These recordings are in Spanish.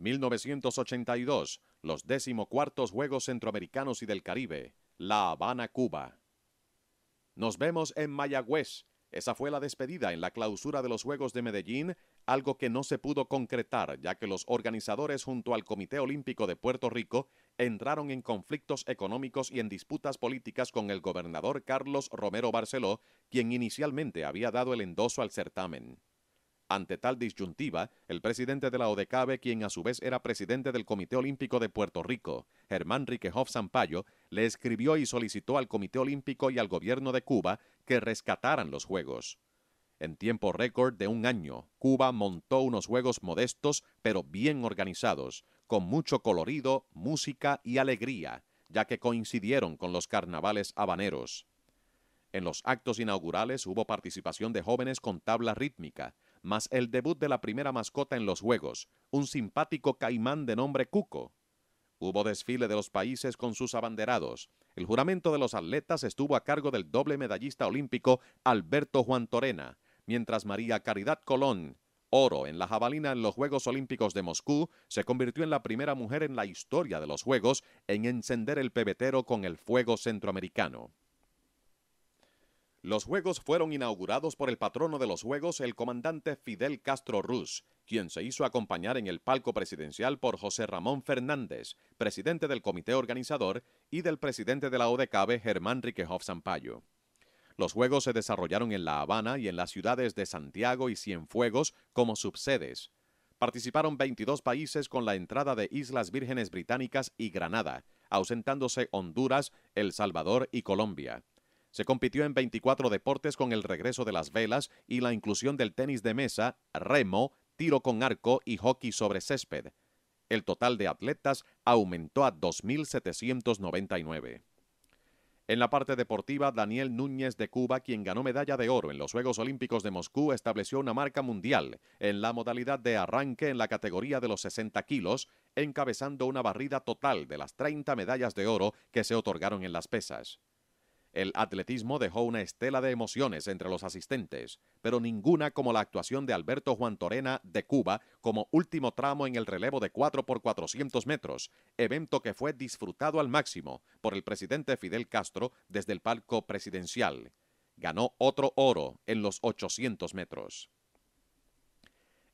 1982, los decimocuartos Juegos Centroamericanos y del Caribe, La Habana, Cuba. Nos vemos en Mayagüez. Esa fue la despedida en la clausura de los Juegos de Medellín, algo que no se pudo concretar ya que los organizadores junto al Comité Olímpico de Puerto Rico entraron en conflictos económicos y en disputas políticas con el gobernador Carlos Romero Barceló, quien inicialmente había dado el endoso al certamen. Ante tal disyuntiva, el presidente de la ODECABE, quien a su vez era presidente del Comité Olímpico de Puerto Rico, Germán Riquejov Sampaio, le escribió y solicitó al Comité Olímpico y al gobierno de Cuba que rescataran los Juegos. En tiempo récord de un año, Cuba montó unos Juegos modestos pero bien organizados, con mucho colorido, música y alegría, ya que coincidieron con los carnavales habaneros. En los actos inaugurales hubo participación de jóvenes con tabla rítmica, más el debut de la primera mascota en los Juegos, un simpático caimán de nombre Cuco. Hubo desfile de los países con sus abanderados. El juramento de los atletas estuvo a cargo del doble medallista olímpico Alberto Juan Torena, mientras María Caridad Colón, oro en la jabalina en los Juegos Olímpicos de Moscú, se convirtió en la primera mujer en la historia de los Juegos en encender el pebetero con el fuego centroamericano. Los juegos fueron inaugurados por el patrono de los juegos, el comandante Fidel Castro Ruz, quien se hizo acompañar en el palco presidencial por José Ramón Fernández, presidente del comité organizador, y del presidente de la ODECABE, Germán Riquejoff Sampaio. Los juegos se desarrollaron en La Habana y en las ciudades de Santiago y Cienfuegos como subsedes. Participaron 22 países con la entrada de Islas Vírgenes Británicas y Granada, ausentándose Honduras, El Salvador y Colombia. Se compitió en 24 deportes con el regreso de las velas y la inclusión del tenis de mesa, remo, tiro con arco y hockey sobre césped. El total de atletas aumentó a 2.799. En la parte deportiva, Daniel Núñez de Cuba, quien ganó medalla de oro en los Juegos Olímpicos de Moscú, estableció una marca mundial en la modalidad de arranque en la categoría de los 60 kilos, encabezando una barrida total de las 30 medallas de oro que se otorgaron en las pesas. El atletismo dejó una estela de emociones entre los asistentes, pero ninguna como la actuación de Alberto Juan Torena de Cuba como último tramo en el relevo de 4 por 400 metros, evento que fue disfrutado al máximo por el presidente Fidel Castro desde el palco presidencial. Ganó otro oro en los 800 metros.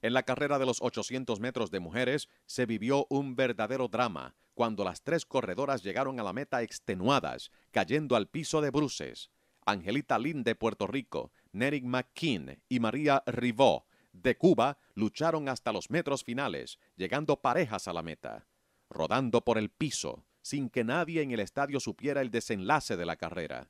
En la carrera de los 800 metros de mujeres se vivió un verdadero drama, cuando las tres corredoras llegaron a la meta extenuadas, cayendo al piso de bruces. Angelita Lind de Puerto Rico, Nerick McKean y María Rivó de Cuba lucharon hasta los metros finales, llegando parejas a la meta, rodando por el piso, sin que nadie en el estadio supiera el desenlace de la carrera.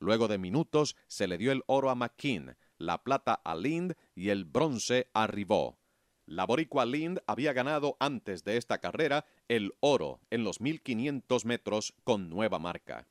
Luego de minutos se le dio el oro a McKean, la plata a Lind y el bronce a Rivó. La boricua Lind había ganado antes de esta carrera el oro en los 1500 metros con nueva marca.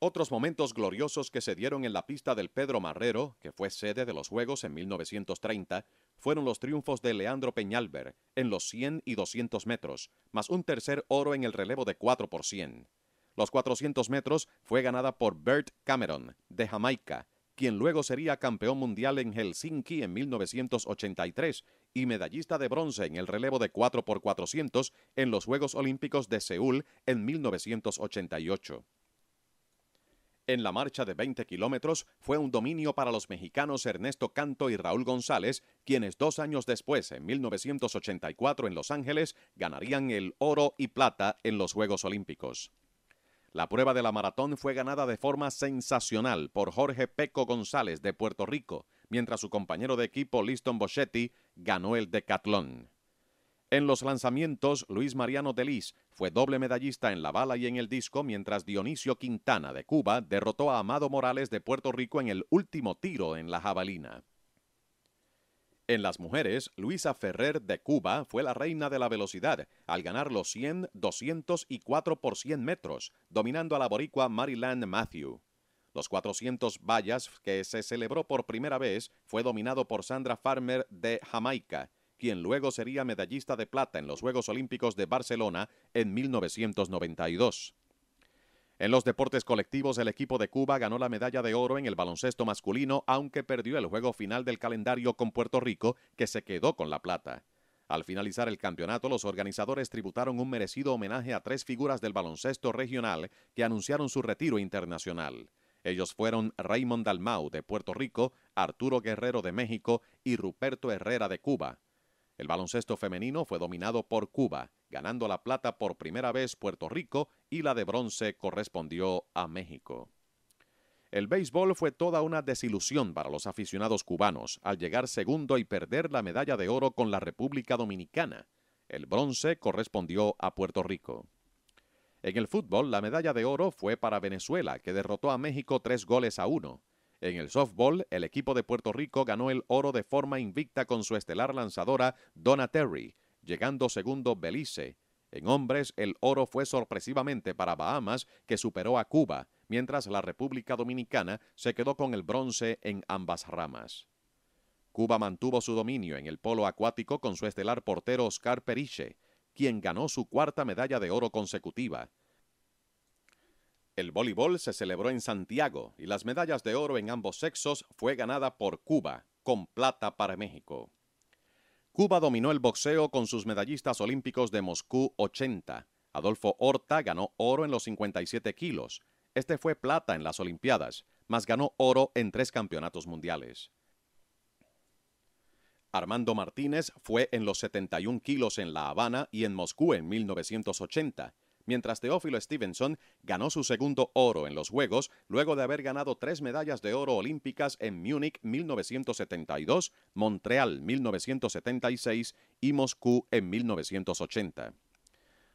Otros momentos gloriosos que se dieron en la pista del Pedro Marrero, que fue sede de los Juegos en 1930, fueron los triunfos de Leandro Peñalver en los 100 y 200 metros, más un tercer oro en el relevo de 4 por 100. Los 400 metros fue ganada por Bert Cameron, de Jamaica, quien luego sería campeón mundial en Helsinki en 1983 y medallista de bronce en el relevo de 4x400 en los Juegos Olímpicos de Seúl en 1988. En la marcha de 20 kilómetros fue un dominio para los mexicanos Ernesto Canto y Raúl González, quienes dos años después, en 1984 en Los Ángeles, ganarían el oro y plata en los Juegos Olímpicos. La prueba de la maratón fue ganada de forma sensacional por Jorge Peco González de Puerto Rico, mientras su compañero de equipo Liston Boschetti ganó el decatlón. En los lanzamientos, Luis Mariano Delis fue doble medallista en la bala y en el disco, mientras Dionisio Quintana de Cuba derrotó a Amado Morales de Puerto Rico en el último tiro en la jabalina. En las mujeres, Luisa Ferrer de Cuba fue la reina de la velocidad al ganar los 100, 200 y 4 por 100 metros, dominando a la boricua Marilyn Matthew. Los 400 vallas que se celebró por primera vez fue dominado por Sandra Farmer de Jamaica, quien luego sería medallista de plata en los Juegos Olímpicos de Barcelona en 1992. En los deportes colectivos, el equipo de Cuba ganó la medalla de oro en el baloncesto masculino, aunque perdió el juego final del calendario con Puerto Rico, que se quedó con la plata. Al finalizar el campeonato, los organizadores tributaron un merecido homenaje a tres figuras del baloncesto regional que anunciaron su retiro internacional. Ellos fueron Raymond Dalmau de Puerto Rico, Arturo Guerrero de México y Ruperto Herrera de Cuba. El baloncesto femenino fue dominado por Cuba ganando la plata por primera vez Puerto Rico y la de bronce correspondió a México. El béisbol fue toda una desilusión para los aficionados cubanos al llegar segundo y perder la medalla de oro con la República Dominicana. El bronce correspondió a Puerto Rico. En el fútbol, la medalla de oro fue para Venezuela, que derrotó a México tres goles a uno. En el softball, el equipo de Puerto Rico ganó el oro de forma invicta con su estelar lanzadora, Donna Terry, llegando segundo Belice. En hombres, el oro fue sorpresivamente para Bahamas, que superó a Cuba, mientras la República Dominicana se quedó con el bronce en ambas ramas. Cuba mantuvo su dominio en el polo acuático con su estelar portero Oscar Periche, quien ganó su cuarta medalla de oro consecutiva. El voleibol se celebró en Santiago y las medallas de oro en ambos sexos fue ganada por Cuba, con plata para México. Cuba dominó el boxeo con sus medallistas olímpicos de Moscú 80. Adolfo Horta ganó oro en los 57 kilos. Este fue plata en las Olimpiadas, mas ganó oro en tres campeonatos mundiales. Armando Martínez fue en los 71 kilos en La Habana y en Moscú en 1980 mientras Teófilo Stevenson ganó su segundo oro en los Juegos luego de haber ganado tres medallas de oro olímpicas en Múnich 1972, Montreal 1976 y Moscú en 1980.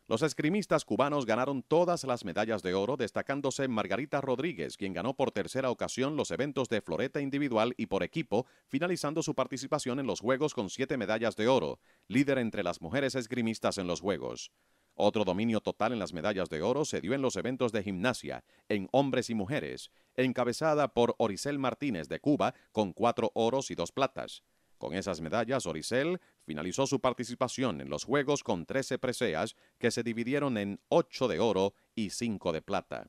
Los esgrimistas cubanos ganaron todas las medallas de oro, destacándose Margarita Rodríguez, quien ganó por tercera ocasión los eventos de floreta individual y por equipo, finalizando su participación en los Juegos con siete medallas de oro, líder entre las mujeres esgrimistas en los Juegos. Otro dominio total en las medallas de oro se dio en los eventos de gimnasia, en hombres y mujeres, encabezada por Oricel Martínez de Cuba con cuatro oros y dos platas. Con esas medallas, Oricel finalizó su participación en los Juegos con 13 preseas que se dividieron en 8 de oro y 5 de plata.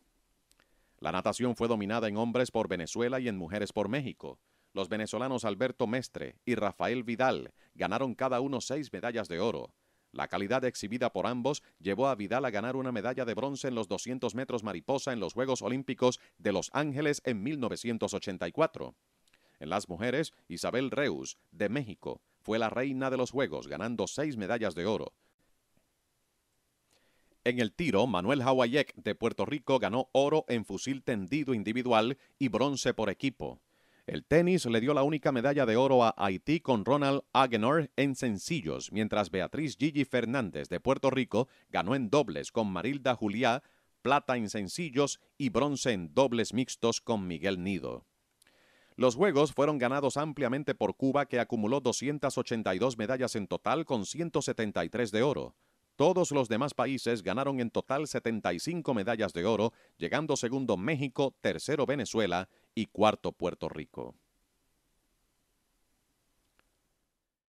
La natación fue dominada en hombres por Venezuela y en mujeres por México. Los venezolanos Alberto Mestre y Rafael Vidal ganaron cada uno seis medallas de oro. La calidad exhibida por ambos llevó a Vidal a ganar una medalla de bronce en los 200 metros mariposa en los Juegos Olímpicos de Los Ángeles en 1984. En las mujeres, Isabel Reus, de México, fue la reina de los Juegos, ganando seis medallas de oro. En el tiro, Manuel Hawayek, de Puerto Rico, ganó oro en fusil tendido individual y bronce por equipo. El tenis le dio la única medalla de oro a Haití con Ronald Agenor en sencillos, mientras Beatriz Gigi Fernández de Puerto Rico ganó en dobles con Marilda Juliá, plata en sencillos y bronce en dobles mixtos con Miguel Nido. Los Juegos fueron ganados ampliamente por Cuba, que acumuló 282 medallas en total con 173 de oro. Todos los demás países ganaron en total 75 medallas de oro, llegando segundo México, tercero Venezuela y cuarto Puerto Rico.